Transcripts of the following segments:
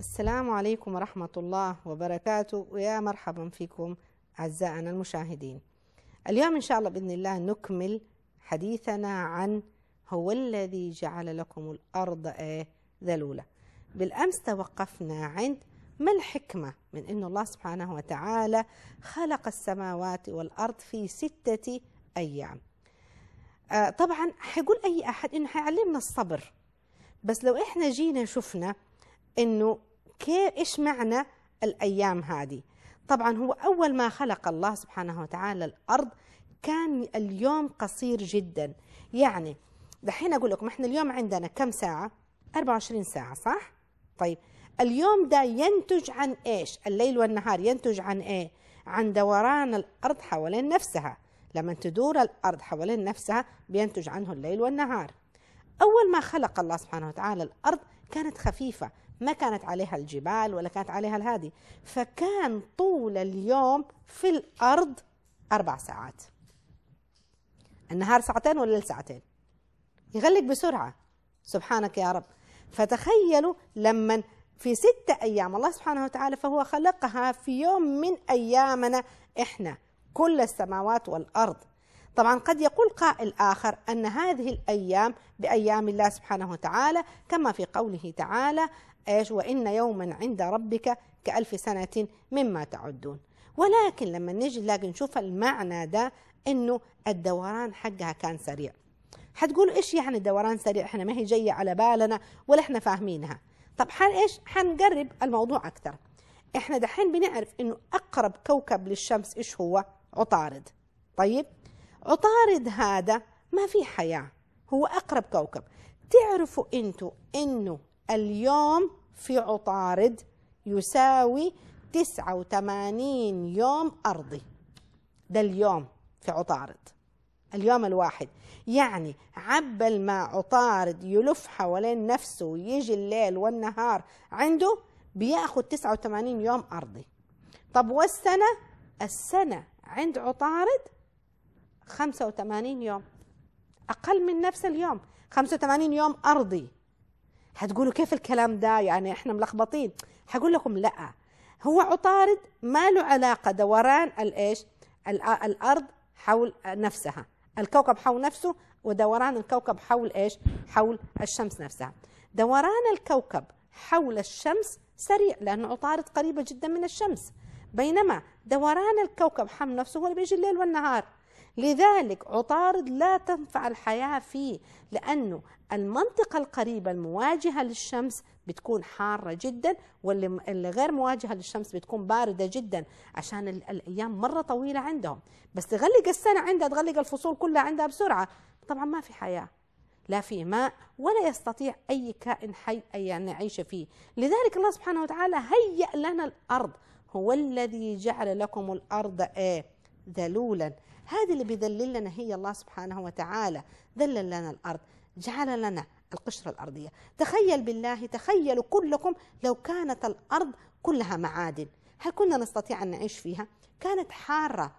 السلام عليكم ورحمة الله وبركاته ويا مرحبا فيكم أعزائنا المشاهدين اليوم إن شاء الله بإذن الله نكمل حديثنا عن هو الذي جعل لكم الأرض إيه ذلولة بالأمس توقفنا عند ما الحكمة من أن الله سبحانه وتعالى خلق السماوات والأرض في ستة أيام آه، طبعا حيقول أي أحد أنه حيعلمنا الصبر بس لو إحنا جينا شفنا أنه كيف ايش معنى الايام هذه طبعا هو اول ما خلق الله سبحانه وتعالى الارض كان اليوم قصير جدا يعني دحين اقول لكم احنا اليوم عندنا كم ساعه 24 ساعه صح طيب اليوم ده ينتج عن ايش الليل والنهار ينتج عن ايه عن دوران الارض حوالين نفسها لما تدور الارض حوالين نفسها بينتج عنه الليل والنهار اول ما خلق الله سبحانه وتعالى الارض كانت خفيفه ما كانت عليها الجبال ولا كانت عليها الهادي فكان طول اليوم في الأرض أربع ساعات النهار ساعتين والليل ساعتين يغلق بسرعة سبحانك يا رب فتخيلوا لما في ستة أيام الله سبحانه وتعالى فهو خلقها في يوم من أيامنا إحنا كل السماوات والأرض طبعا قد يقول قائل آخر أن هذه الأيام بأيام الله سبحانه وتعالى كما في قوله تعالى إيش وإن يوما عند ربك كألف سنة مما تعدون ولكن لما نجي نلاقي نشوف المعنى ده إنه الدوران حقها كان سريع حتقولوا إيش يعني دوران سريع إحنا ما هي جاية على بالنا ولا إحنا فاهمينها طب حن إيش حنقرب الموضوع أكثر إحنا دحين بنعرف إنه أقرب كوكب للشمس إيش هو عطارد طيب عطارد هذا ما في حياة هو أقرب كوكب تعرفوا أنتوا أنه اليوم في عطارد يساوي 89 يوم أرضي ده اليوم في عطارد اليوم الواحد يعني عبل ما عطارد يلف حوالين نفسه ويجي الليل والنهار عنده بياخد 89 يوم أرضي طب والسنة السنة عند عطارد 85 يوم أقل من نفس اليوم 85 يوم أرضي هتقولوا كيف الكلام ده يعني احنا ملخبطين هقول لكم لا هو عطارد ما له علاقة دوران الايش الأرض حول نفسها الكوكب حول نفسه ودوران الكوكب حول ايش حول الشمس نفسها دوران الكوكب حول الشمس سريع لأن عطارد قريبة جدا من الشمس بينما دوران الكوكب حول نفسه هو اللي بيجي الليل والنهار لذلك عطارد لا تنفع الحياة فيه لأنه المنطقة القريبة المواجهة للشمس بتكون حارة جدا واللي غير مواجهة للشمس بتكون باردة جدا عشان الأيام مرة طويلة عندهم بس تغلق السنة عندها تغلق الفصول كلها عندها بسرعة طبعا ما في حياة لا في ماء ولا يستطيع أي كائن حي أن يعيش فيه لذلك الله سبحانه وتعالى هيأ لنا الأرض هو الذي جعل لكم الأرض إيه ذلولا هذه اللي بيذلل لنا هي الله سبحانه وتعالى ذلل لنا الأرض جعل لنا القشرة الأرضية تخيل بالله تخيلوا كلكم لو كانت الأرض كلها معادن هل كنا نستطيع أن نعيش فيها؟ كانت حارة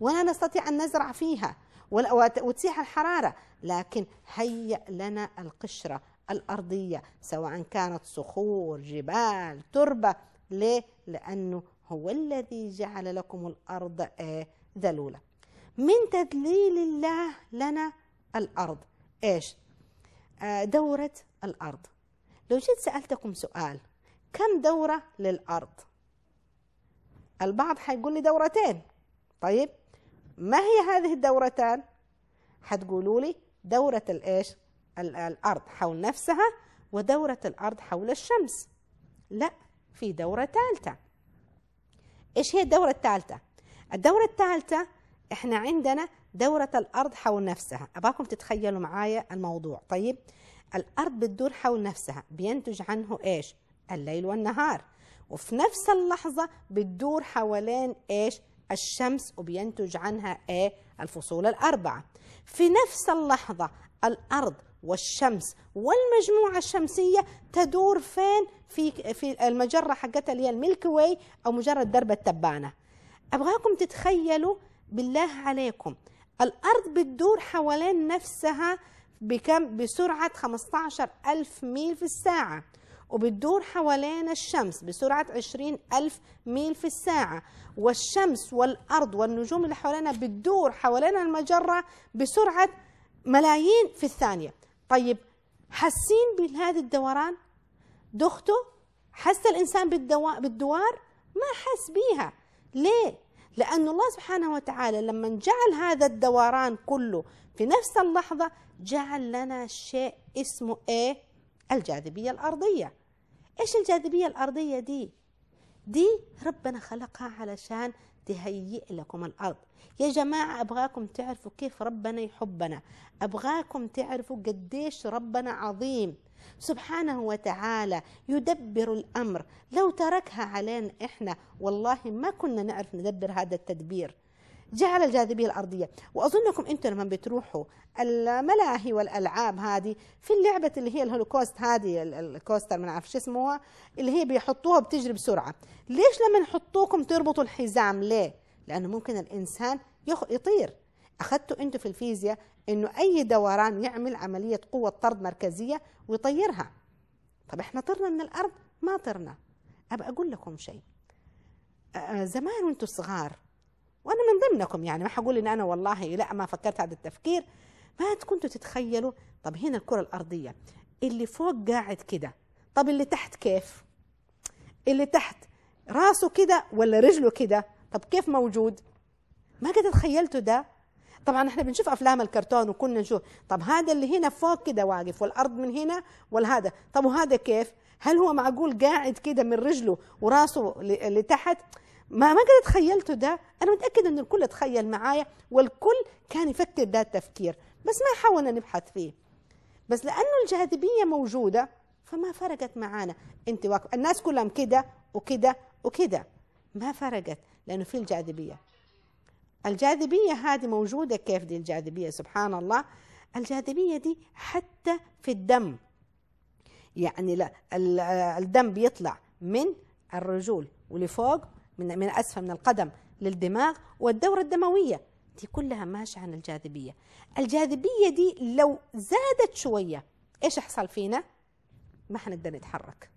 ولا نستطيع أن نزرع فيها وتسيح الحرارة لكن هيأ لنا القشرة الأرضية سواء كانت صخور جبال تربة ليه؟ لأنه هو الذي جعل لكم الأرض إيه؟ ذلولة من تذليل الله لنا الأرض إيش آه، دورة الأرض لو جيت سألتكم سؤال كم دورة للأرض البعض حيقول لي دورتين طيب ما هي هذه الدورتان حتقولوا لي دورة الإيش الأرض حول نفسها ودورة الأرض حول الشمس لا في دورة ثالثة إيش هي الدورة الثالثة الدورة الثالثة احنا عندنا دورة الأرض حول نفسها أباكم تتخيلوا معايا الموضوع طيب الأرض بتدور حول نفسها بينتج عنه إيش الليل والنهار وفي نفس اللحظة بتدور حوالين إيش الشمس وبينتج عنها إيه الفصول الأربعة في نفس اللحظة الأرض والشمس والمجموعة الشمسية تدور فين في في المجرة حقتها اللي هي الميلكي واي أو مجرة درب التبانة أبغاكم تتخيلوا بالله عليكم الأرض بتدور حوالين نفسها بكم بسرعة 15 ألف ميل في الساعة وبتدور حوالين الشمس بسرعة 20 ألف ميل في الساعة والشمس والأرض والنجوم اللي حوالينا بتدور حوالين المجرة بسرعة ملايين في الثانية طيب حاسين بهذا الدوران دخته حس الإنسان بالدوار ما حس بيها ليه لأن الله سبحانه وتعالى لما جعل هذا الدوران كله في نفس اللحظة جعل لنا شيء اسمه إيه؟ الجاذبية الأرضية إيش الجاذبية الأرضية دي؟ دي ربنا خلقها علشان تهيئ لكم الأرض يا جماعة أبغاكم تعرفوا كيف ربنا يحبنا أبغاكم تعرفوا قديش ربنا عظيم سبحانه وتعالى يدبر الأمر لو تركها علينا إحنا والله ما كنا نعرف ندبر هذا التدبير جعل الجاذبية الأرضية وأظنكم أنتم لما بتروحوا الملاهي والألعاب هذه في اللعبة اللي هي الهولوكوست هذه الكوستر ما عارف شو اسمها اللي هي بيحطوها بتجري بسرعة ليش لما يحطوكم تربطوا الحزام ليه؟ لأنه ممكن الإنسان يطير أخذتوا أنتم في الفيزياء أنه أي دوران يعمل عملية قوة طرد مركزية ويطيرها طب احنا طرنا من الأرض ما طرنا أبقى أقول لكم شيء زمان وانتم صغار وانا من ضمنكم يعني ما حقول ان انا والله لا ما فكرت هذا التفكير ما كنتوا تتخيلوا طب هنا الكره الارضيه اللي فوق قاعد كده طب اللي تحت كيف اللي تحت راسه كده ولا رجله كده طب كيف موجود ما قد تخيلتوا ده طبعا احنا بنشوف افلام الكرتون وكنا نشوف طب هذا اللي هنا فوق كده واقف والارض من هنا والهذا طب وهذا كيف هل هو معقول قاعد كده من رجله وراسه لتحت ما ما قد تخيلته ده انا متاكده ان الكل تخيل معايا والكل كان يفكر ده التفكير بس ما حاولنا نبحث فيه بس لانه الجاذبيه موجوده فما فرقت معانا انت واقف الناس كلهم كده وكده وكده ما فرقت لانه في الجاذبيه الجاذبيه هذه موجوده كيف دي الجاذبيه سبحان الله الجاذبيه دي حتى في الدم يعني لا الدم بيطلع من الرجول ولفوق من من اسفل من القدم للدماغ والدوره الدمويه دي كلها ماشيه عن الجاذبيه الجاذبيه دي لو زادت شويه ايش يحصل فينا ما حنقدر نتحرك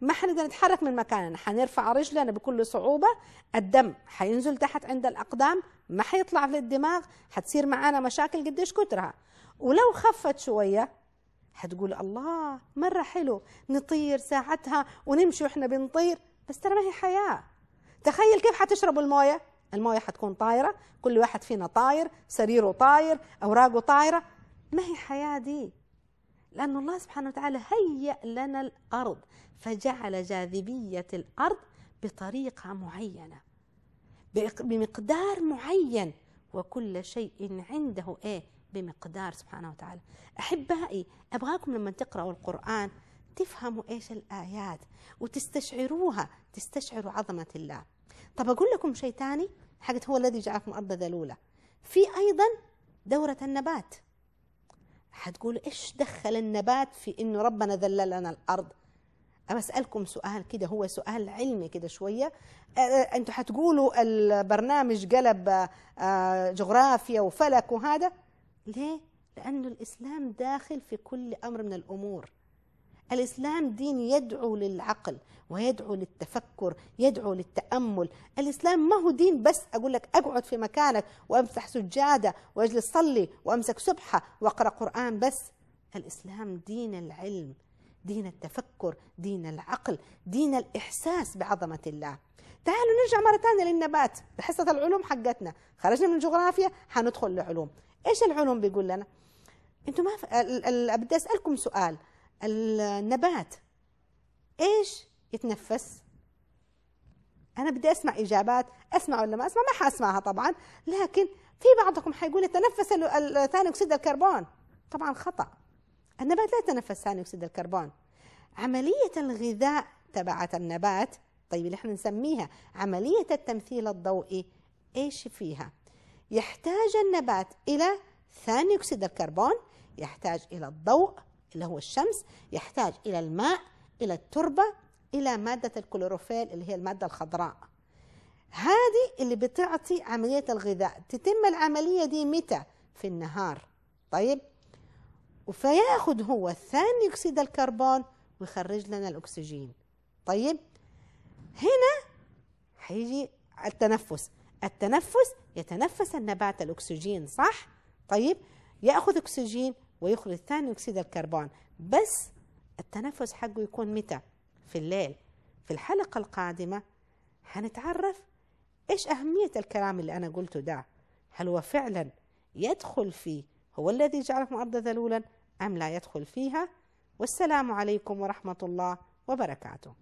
ما حنقدر نتحرك من مكاننا حنرفع رجلنا بكل صعوبة الدم حينزل تحت عند الأقدام ما حيطلع للدماغ حتصير معانا مشاكل قديش كترها ولو خفت شوية حتقول الله مرة حلو نطير ساعتها ونمشي واحنا بنطير بس ترى ما هي حياة تخيل كيف حتشربوا الموية الموية حتكون طايره كل واحد فينا طاير سريره طاير اوراقه طايره ما هي حياه دي لأن الله سبحانه وتعالى هيأ لنا الأرض فجعل جاذبية الأرض بطريقة معينة بمقدار معين وكل شيء عنده إيه بمقدار سبحانه وتعالى أحبائي أبغاكم لما تقرأوا القرآن تفهموا إيش الآيات وتستشعروها تستشعروا عظمة الله طب أقول لكم شيء ثاني حقت هو الذي جعلكم أرض ذلولة في أيضا دورة النبات حتقولوا إيش دخل النبات في إنه ربنا ذلل لنا الأرض أسألكم سؤال كده هو سؤال علمي كده شوية أه، أه، أنتوا حتقولوا البرنامج قلب أه، جغرافيا وفلك وهذا ليه؟ لأنه الإسلام داخل في كل أمر من الأمور الإسلام دين يدعو للعقل ويدعو للتفكر يدعو للتأمل الإسلام ما هو دين بس أقول لك أقعد في مكانك وأمسح سجادة وأجلس صلي وأمسك سبحة وأقرأ قرآن بس الإسلام دين العلم دين التفكر دين العقل دين الإحساس بعظمة الله تعالوا نرجع مرة ثانية للنبات حصة العلوم حقتنا خرجنا من الجغرافيا حندخل لعلوم إيش العلوم بيقول لنا أنتم ما ف... بدي أسألكم سؤال النبات ايش يتنفس انا بدي اسمع اجابات اسمع ولا ما اسمع ما حاسمعها طبعا لكن في بعضكم حيقول يتنفس ثاني اكسيد الكربون طبعا خطا النبات لا يتنفس ثاني اكسيد الكربون عمليه الغذاء تبعت النبات طيب اللي احنا نسميها عمليه التمثيل الضوئي ايش فيها يحتاج النبات الى ثاني اكسيد الكربون يحتاج الى الضوء اللي هو الشمس يحتاج إلى الماء إلى التربة إلى مادة الكلوروفيل اللي هي المادة الخضراء هذه اللي بتعطي عملية الغذاء تتم العملية دي متى؟ في النهار طيب فياخد هو ثاني أكسيد الكربون ويخرج لنا الأكسجين طيب هنا هيجي التنفس التنفس يتنفس النبات الأكسجين صح؟ طيب يأخذ أكسجين ويخرج ثاني أكسيد الكربون بس التنفس حقه يكون متى في الليل في الحلقة القادمة هنتعرف إيش أهمية الكلام اللي أنا قلته ده هل هو فعلا يدخل فيه هو الذي جعلكم أرض ذلولا أم لا يدخل فيها والسلام عليكم ورحمة الله وبركاته